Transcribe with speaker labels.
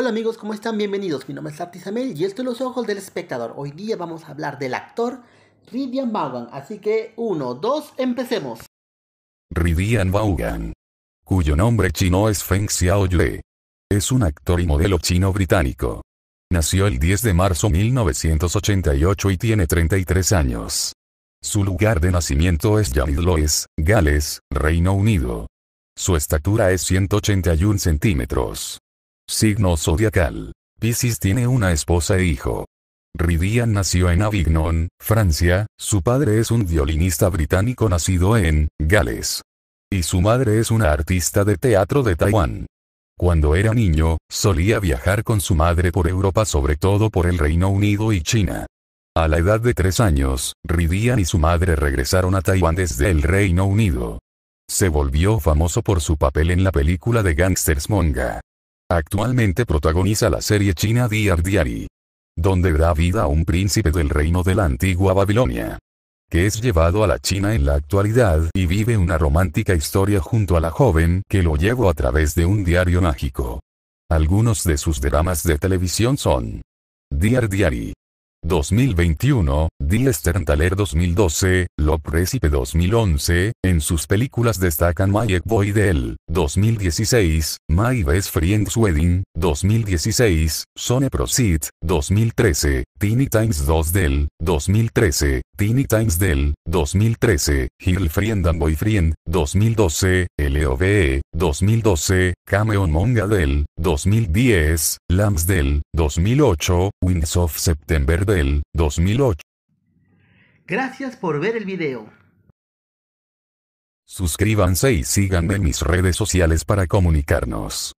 Speaker 1: Hola amigos, ¿cómo están? Bienvenidos. Mi nombre es Artisamel y esto es Los Ojos del Espectador. Hoy día vamos a hablar del actor Ridian Vaughan. Así que, uno, dos, empecemos. Ridian Vaughan, cuyo nombre chino es Feng Xiaoyue, es un actor y modelo chino-británico. Nació el 10 de marzo de 1988 y tiene 33 años. Su lugar de nacimiento es Lois, Gales, Reino Unido. Su estatura es 181 centímetros. Signo zodiacal. Piscis tiene una esposa e hijo. Ridian nació en Avignon, Francia, su padre es un violinista británico nacido en Gales. Y su madre es una artista de teatro de Taiwán. Cuando era niño, solía viajar con su madre por Europa sobre todo por el Reino Unido y China. A la edad de tres años, Ridian y su madre regresaron a Taiwán desde el Reino Unido. Se volvió famoso por su papel en la película de Gangsters Monga. Actualmente protagoniza la serie china Diar Diary, donde da vida a un príncipe del reino de la antigua Babilonia, que es llevado a la China en la actualidad y vive una romántica historia junto a la joven que lo llevó a través de un diario mágico. Algunos de sus dramas de televisión son Diar Diary, 2021, Die Taler 2012, Lo Precipe 2011, en sus películas destacan My Boy del 2016, My Best Friend's Wedding 2016, Sone Proceed 2013, Teeny Times 2 del 2013, Teeny Times del 2013, Girlfriend and Boyfriend 2012, LOVE 2012, Cameo Monga del 2010, L.A.M.S. del 2008, Winds of September del 2008. Gracias por ver el video. Suscríbanse y síganme en mis redes sociales para comunicarnos.